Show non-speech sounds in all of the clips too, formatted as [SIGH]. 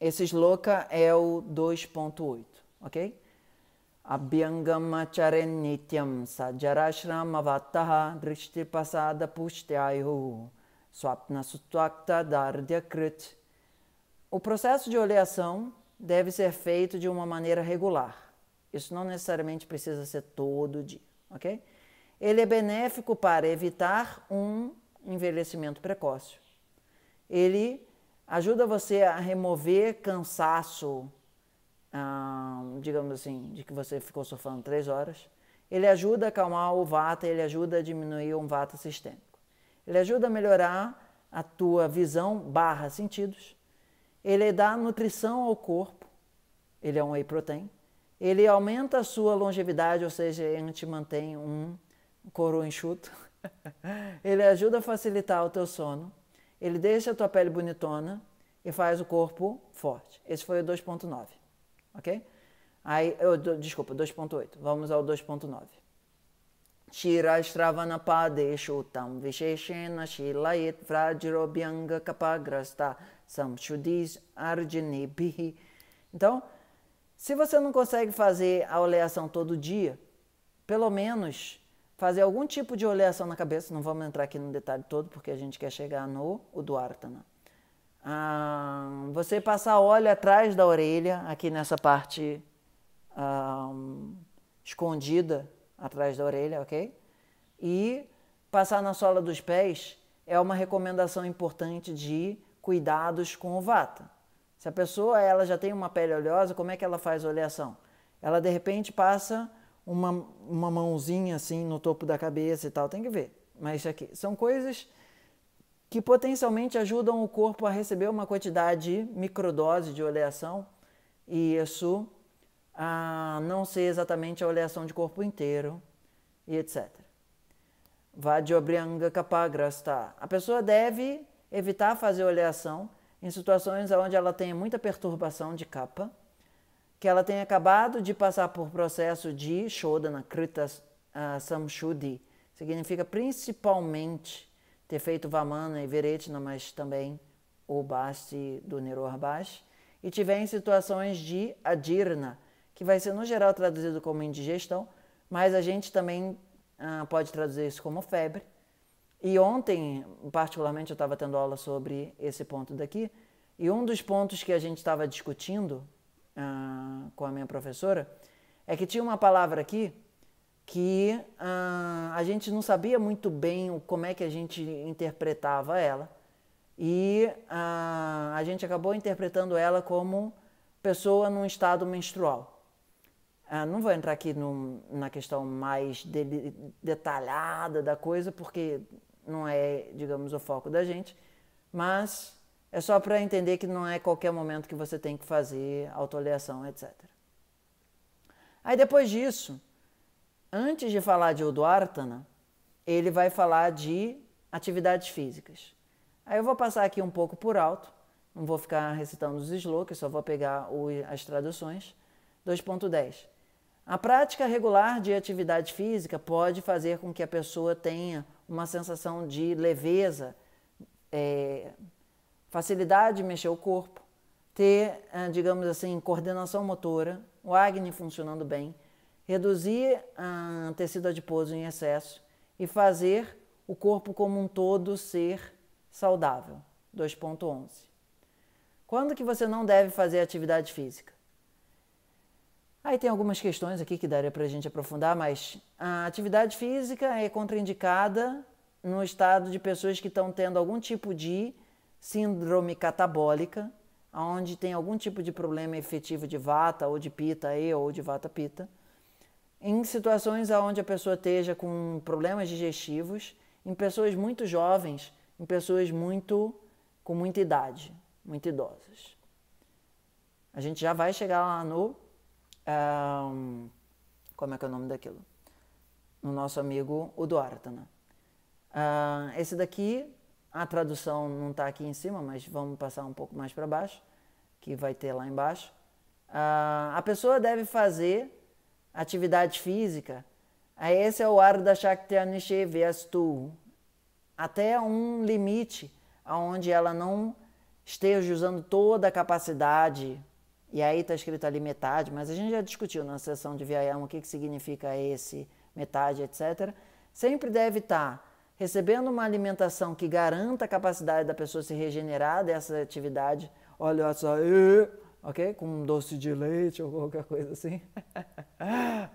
Esse loca é o 2.8, ok? Abhyangamacharennityam sajarashram avattaha pasada pushtyayu swapna sutwakta krut. O processo de oleação deve ser feito de uma maneira regular. Isso não necessariamente precisa ser todo dia, ok? Ele é benéfico para evitar um envelhecimento precoce. Ele ajuda você a remover cansaço, digamos assim, de que você ficou sofrendo três horas. Ele ajuda a acalmar o vata, ele ajuda a diminuir um vata sistêmico. Ele ajuda a melhorar a tua visão barra sentidos. Ele dá nutrição ao corpo, ele é um whey protein. Ele aumenta a sua longevidade, ou seja, ele te mantém um coro enxuto. [LAUGHS] ele ajuda a facilitar o teu sono ele deixa a tua pele bonitona e faz o corpo forte. Esse foi o 2.9, ok? Aí, eu, desculpa, 2.8. Vamos ao 2.9. o tam visheshena shilayet vrajrobhyanga kapagrasta samshudis arjinibihi. Então, se você não consegue fazer a oleação todo dia, pelo menos fazer algum tipo de oleação na cabeça, não vamos entrar aqui no detalhe todo, porque a gente quer chegar no Uduartana. Ah, você passar óleo atrás da orelha, aqui nessa parte ah, escondida atrás da orelha, ok? E passar na sola dos pés é uma recomendação importante de cuidados com o vata. Se a pessoa ela já tem uma pele oleosa, como é que ela faz a oleação? Ela de repente passa uma, uma mãozinha assim no topo da cabeça e tal, tem que ver. Mas aqui são coisas que potencialmente ajudam o corpo a receber uma quantidade microdose de oleação e isso a não ser exatamente a oleação de corpo inteiro e etc. Vadiobrianga kapagrasta. A pessoa deve evitar fazer oleação em situações onde ela tenha muita perturbação de capa que ela tem acabado de passar por processo de Shodana, Krita Samshudi, significa principalmente ter feito Vamana e Viretna, mas também o Basti do Nirorbash, e tiver em situações de Adirna, que vai ser no geral traduzido como indigestão, mas a gente também ah, pode traduzir isso como febre. E ontem, particularmente, eu estava tendo aula sobre esse ponto daqui, e um dos pontos que a gente estava discutindo uh, com a minha professora, é que tinha uma palavra aqui que uh, a gente não sabia muito bem o, como é que a gente interpretava ela. E uh, a gente acabou interpretando ela como pessoa num estado menstrual. Uh, não vou entrar aqui no, na questão mais de, detalhada da coisa, porque não é, digamos, o foco da gente, mas é só para entender que não é qualquer momento que você tem que fazer autoavaliação, etc. Aí depois disso, antes de falar de Uddiyatana, ele vai falar de atividades físicas. Aí eu vou passar aqui um pouco por alto, não vou ficar recitando os slokas, só vou pegar o, as traduções. 2.10. A prática regular de atividade física pode fazer com que a pessoa tenha uma sensação de leveza, é, facilidade em mexer o corpo, ter, ah, digamos assim, coordenação motora, o Agni funcionando bem, reduzir ah, tecido adiposo em excesso e fazer o corpo como um todo ser saudável. 2.11. Quando que você não deve fazer atividade física? Aí tem algumas questões aqui que daria para a gente aprofundar, mas a atividade física é contraindicada no estado de pessoas que estão tendo algum tipo de síndrome catabólica, onde tem algum tipo de problema efetivo de vata ou de pita e ou de vata pita, em situações onde a pessoa esteja com problemas digestivos, em pessoas muito jovens, em pessoas muito com muita idade, muito idosas. A gente já vai chegar lá no um, como é que é o nome daquilo? No nosso amigo Uduartana. Uh, esse daqui a tradução não está aqui em cima, mas vamos passar um pouco mais para baixo, que vai ter lá embaixo. Uh, a pessoa deve fazer atividade física. Esse é o ar da Shaktiya Nishevastu. Até um limite onde ela não esteja usando toda a capacidade. E aí está escrito ali metade, mas a gente já discutiu na sessão de Vyayama o que, que significa esse metade, etc. Sempre deve estar tá recebendo uma alimentação que garanta a capacidade da pessoa se regenerar dessa atividade, olha só, ok? Com um doce de leite ou qualquer coisa assim. [LAUGHS]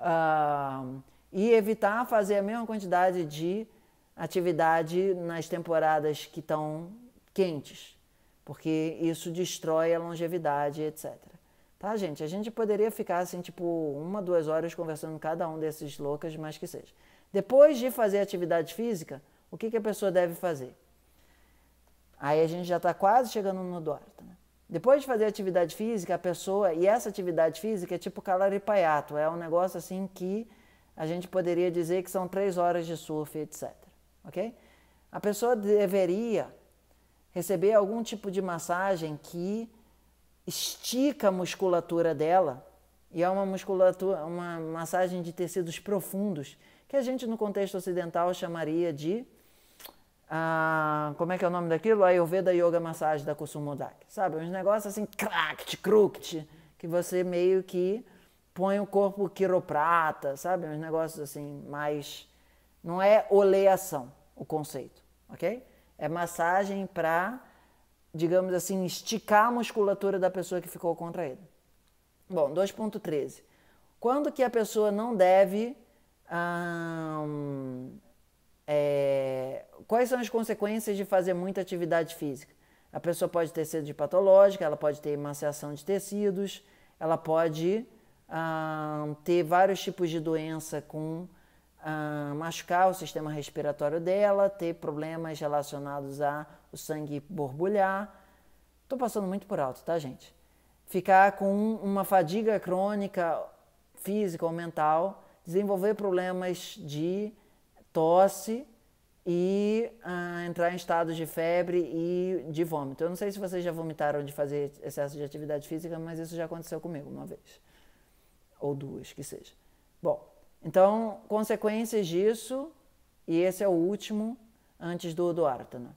ah, e evitar fazer a mesma quantidade de atividade nas temporadas que estão quentes, porque isso destrói a longevidade, etc. Tá, gente? A gente poderia ficar assim, tipo, uma, duas horas conversando com cada um desses loucas, mas que seja. Depois de fazer atividade física, o que, que a pessoa deve fazer? Aí a gente já está quase chegando no Duarte. Né? Depois de fazer atividade física, a pessoa, e essa atividade física é tipo calaripayato, é um negócio assim que a gente poderia dizer que são três horas de surf, etc. Ok? A pessoa deveria receber algum tipo de massagem que estica a musculatura dela, e é uma musculatura, uma massagem de tecidos profundos, que a gente no contexto ocidental chamaria de ah, como é que é o nome daquilo? A Ayurveda Yoga Massagem da Kusumodak. Sabe, uns negócios assim, cracked, cruct, que você meio que põe o corpo quiroprata, sabe, uns negócios assim, mais... Não é oleação o conceito, ok? É massagem para, digamos assim, esticar a musculatura da pessoa que ficou contraída. Bom, 2.13. Quando que a pessoa não deve hum, é, quais são as consequências de fazer muita atividade física? A pessoa pode ter sede patológica, ela pode ter emaciação de tecidos, ela pode ah, ter vários tipos de doença com ah, machucar o sistema respiratório dela, ter problemas relacionados a o sangue borbulhar. Estou passando muito por alto, tá, gente? Ficar com uma fadiga crônica física ou mental, desenvolver problemas de tosse e ah, entrar em estados de febre e de vômito. Eu não sei se vocês já vomitaram de fazer excesso de atividade física, mas isso já aconteceu comigo uma vez. Ou duas, que seja. Bom, então, consequências disso, e esse é o último antes do Duartana.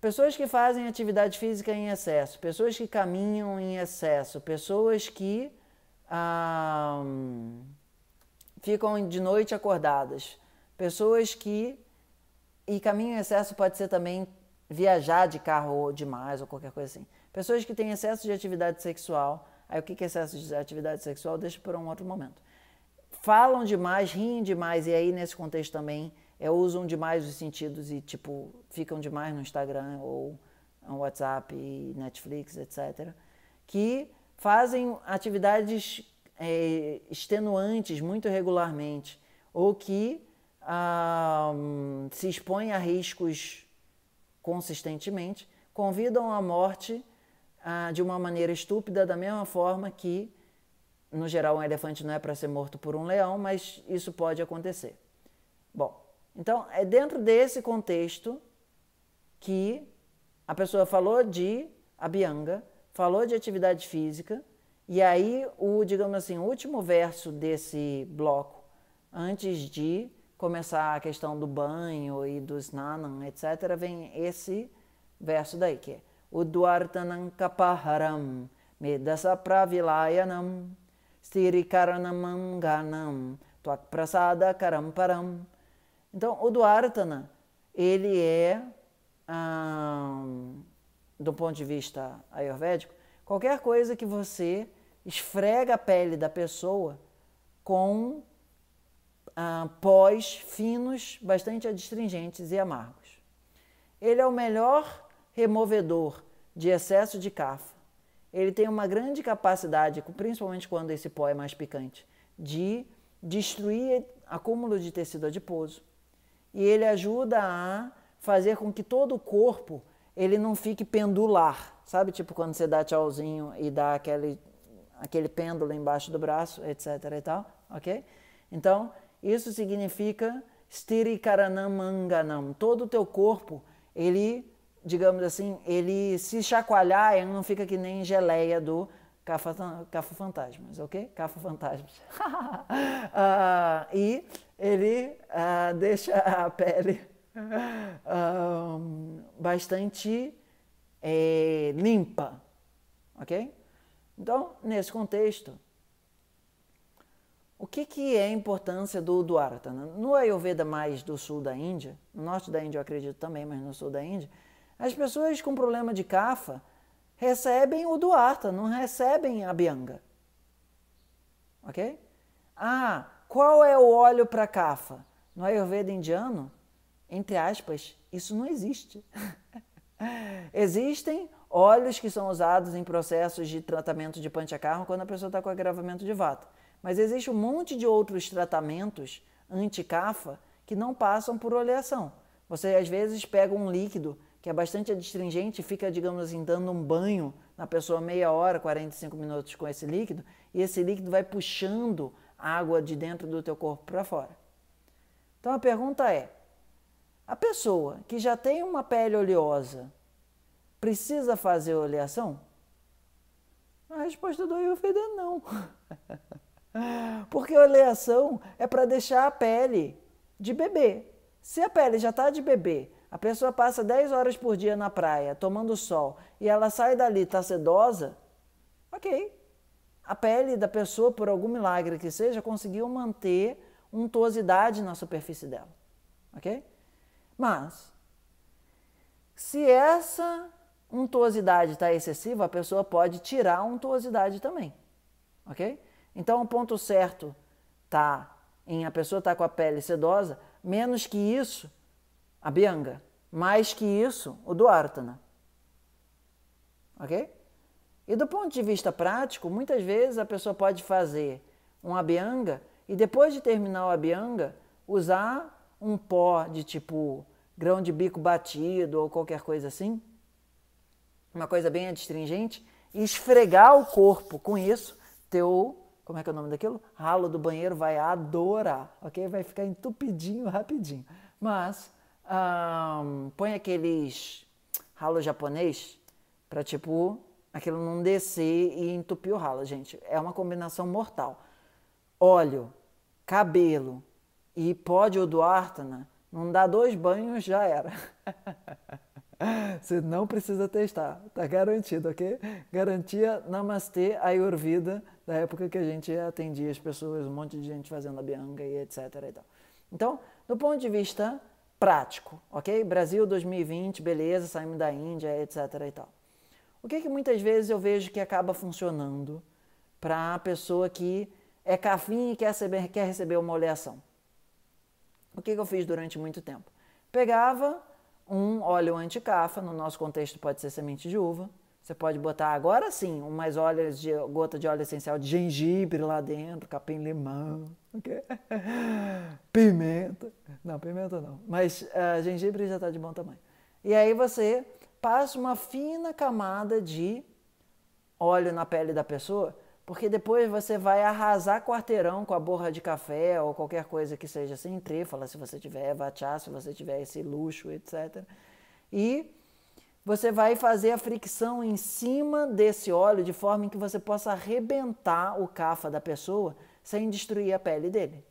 Pessoas que fazem atividade física em excesso, pessoas que caminham em excesso, pessoas que ah, ficam de noite acordadas, Pessoas que. E caminho em excesso pode ser também viajar de carro demais ou qualquer coisa assim. Pessoas que têm excesso de atividade sexual. Aí o que é excesso de atividade sexual? Deixa para um outro momento. Falam demais, riem demais, e aí nesse contexto também é, usam demais os sentidos e, tipo, ficam demais no Instagram ou no WhatsApp, Netflix, etc. Que fazem atividades é, extenuantes muito regularmente ou que ah, se expõem a riscos consistentemente, convidam à morte ah, de uma maneira estúpida, da mesma forma que, no geral, um elefante não é para ser morto por um leão, mas isso pode acontecer. Bom, então é dentro desse contexto que a pessoa falou de Bianga falou de atividade física, e aí o, digamos assim, último verso desse bloco, antes de começar a questão do banho e dos nanam, etc., vem esse verso daí, que é Udvartanam kapaharam medasa pravilayanam stirikaranam tuak prasada karamparam. Então, o duartana ele é, hum, do ponto de vista ayurvédico, qualquer coisa que você esfrega a pele da pessoa com ah, pós, finos, bastante adstringentes e amargos. Ele é o melhor removedor de excesso de cafa. Ele tem uma grande capacidade, principalmente quando esse pó é mais picante, de destruir acúmulo de tecido adiposo. E ele ajuda a fazer com que todo o corpo ele não fique pendular, sabe? Tipo quando você dá tchauzinho e dá aquele, aquele pêndulo embaixo do braço, etc e tal, ok? Então, isso significa stirikaranam Todo o teu corpo, ele, digamos assim, ele se chacoalhar, ele não fica que nem geleia do Cafa, cafa Fantasmas, ok? Cafa Fantasmas. uh, [LAUGHS] ah, e ele uh, deixa a pele uh, bastante eh, limpa, ok? Então, nesse contexto, o que, que é a importância do Dwaratana? No Ayurveda mais do sul da Índia, no norte da Índia eu acredito também, mas no sul da Índia, as pessoas com problema de kafa recebem o Duarta, não recebem a Bianga. Ok? Ah, qual é o óleo para kafa? No Ayurveda indiano, entre aspas, isso não existe. [LAUGHS] Existem óleos que são usados em processos de tratamento de panchakarma quando a pessoa está com agravamento de vata. Mas existe um monte de outros tratamentos anti-cafa que não passam por oleação. Você às vezes pega um líquido que é bastante adstringente, fica, digamos assim, dando um banho na pessoa meia hora, 45 minutos com esse líquido, e esse líquido vai puxando água de dentro do teu corpo para fora. Então a pergunta é: a pessoa que já tem uma pele oleosa precisa fazer oleação? A resposta do Wilfred é não. [LAUGHS] Porque a oleação é para deixar a pele de bebê. Se a pele já está de bebê, a pessoa passa 10 horas por dia na praia, tomando sol, e ela sai dali, está sedosa, ok. A pele da pessoa, por algum milagre que seja, conseguiu manter untuosidade na superfície dela, ok? Mas, se essa untuosidade está excessiva, a pessoa pode tirar a untuosidade também, ok? Então, o ponto certo tá em a pessoa estar tá com a pele sedosa, menos que isso, a Bianga, mais que isso, o Duartana. Né? Ok? E do ponto de vista prático, muitas vezes a pessoa pode fazer um Abianga e depois de terminar o Abianga, usar um pó de tipo grão de bico batido ou qualquer coisa assim, uma coisa bem adstringente, e esfregar o corpo com isso, teu como é que é o nome daquilo? Ralo do banheiro vai adorar, ok? Vai ficar entupidinho rapidinho. Mas um, põe aqueles ralo japonês para tipo aquilo não descer e entupir o ralo, gente. É uma combinação mortal. Óleo, cabelo e pó de odoártana, não dá dois banhos, já era. [LAUGHS] Você não precisa testar, tá garantido, ok? Garantia Namastê Ayurveda da época que a gente atendia as pessoas, um monte de gente fazendo a bianga e etc. E tal. Então, do ponto de vista prático, ok? Brasil 2020, beleza, saímos da Índia, etc. E tal. O que, que muitas vezes eu vejo que acaba funcionando para a pessoa que é cafim e quer receber, quer receber uma oleação? O que, que eu fiz durante muito tempo? Pegava um óleo anticafa, no nosso contexto pode ser semente de uva, você pode botar agora sim umas gotas de gota de óleo essencial de gengibre lá dentro, capim limão, [LAUGHS] okay? pimenta. Não, pimenta não, mas uh, gengibre já está de bom tamanho. E aí você passa uma fina camada de óleo na pele da pessoa, porque depois você vai arrasar quarteirão com a borra de café ou qualquer coisa que seja assim, trífala, se você tiver, vachá, se você tiver esse luxo, etc. E você vai fazer a fricção em cima desse óleo de forma que você possa arrebentar o cafa da pessoa sem destruir a pele dele.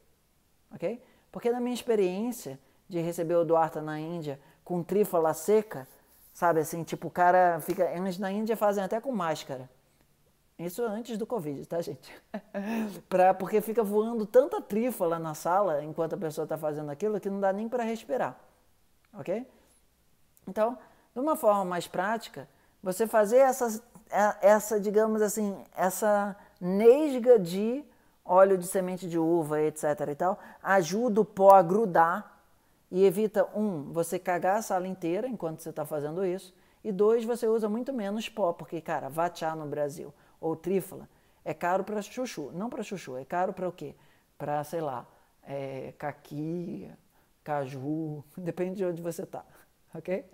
Ok? Porque na minha experiência de receber o Duarte na Índia com trífala seca, sabe assim, tipo, o cara fica. Eles na Índia fazem até com máscara. Isso antes do Covid, tá, gente? [LAUGHS] pra, porque fica voando tanta trífala na sala enquanto a pessoa está fazendo aquilo que não dá nem para respirar. Ok? Então, de uma forma mais prática, você fazer essa, é, essa digamos assim, essa nesga de óleo de semente de uva, etc. e tal, ajuda o pó a grudar e evita, um, você cagar a sala inteira enquanto você está fazendo isso, e dois, você usa muito menos pó, porque, cara, vachá no Brasil ou trífala é caro para chuchu. Não para chuchu, é caro para o quê? Para, sei lá, é, caqui, caju, [LAUGHS] depende de onde você está. [LAUGHS] ok?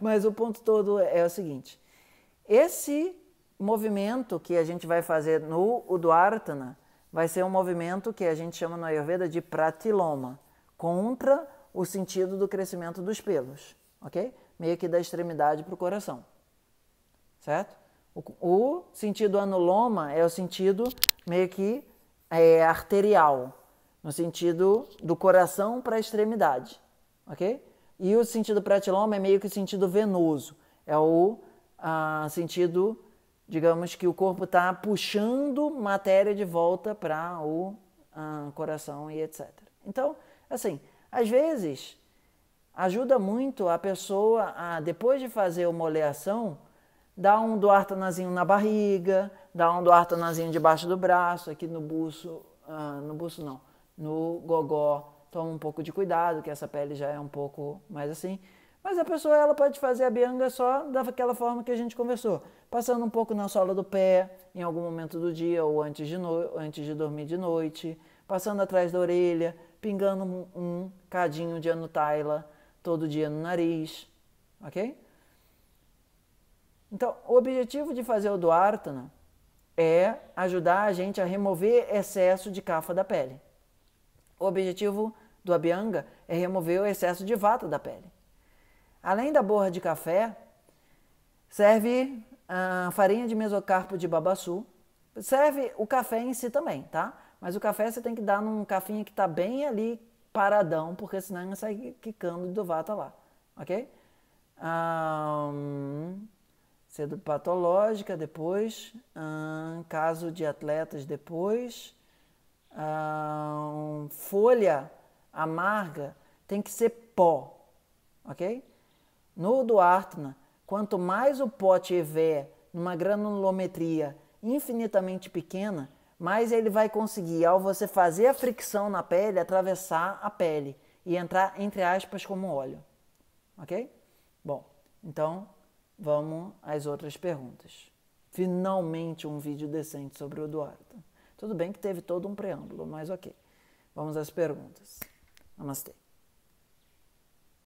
Mas o ponto todo é o seguinte: esse movimento que a gente vai fazer no Udvartana vai ser um movimento que a gente chama no Ayurveda de pratiloma, contra o sentido do crescimento dos pelos, ok? Meio que da extremidade para o coração, certo? O, o, sentido anuloma é o sentido meio que é, arterial, no sentido do coração para a extremidade, ok? E o sentido pratiloma é meio que o sentido venoso, é o ah, sentido, digamos que o corpo está puxando matéria de volta para o ah, coração e etc. Então, assim, às vezes ajuda muito a pessoa a, depois de fazer uma oleação, dar um duartanazinho na barriga, dar um duartanazinho debaixo do braço, aqui no buço, ah, no buço não, no gogó, toma um pouco de cuidado, que essa pele já é um pouco mais assim. Mas a pessoa ela pode fazer a bianga só daquela forma que a gente conversou, passando um pouco na sola do pé em algum momento do dia ou antes de, no... antes de dormir de noite, passando atrás da orelha, pingando um, cadinho de anutaila todo dia no nariz, ok? Então, o objetivo de fazer o Dwartana é ajudar a gente a remover excesso de cafa da pele. O objetivo do abianga é remover o excesso de vata da pele. Além da borra de café, serve a ah, farinha de mesocarpo de babaçu. Serve o café em si também, tá? Mas o café você tem que dar num cafinha que está bem ali paradão, porque senão sai quicando do vata lá, ok? Ah, um, cedo patológica depois, um, ah, caso de atletas depois, uh, folha amarga tem que ser pó, ok? No do quanto mais o pó tiver numa granulometria infinitamente pequena, mais ele vai conseguir, ao você fazer a fricção na pele, atravessar a pele e entrar, entre aspas, como óleo. Ok? Bom, então vamos às outras perguntas. Finalmente um vídeo decente sobre o Eduardo. Tudo bem que teve todo um preâmbulo, mas ok. Vamos às perguntas. Namastê.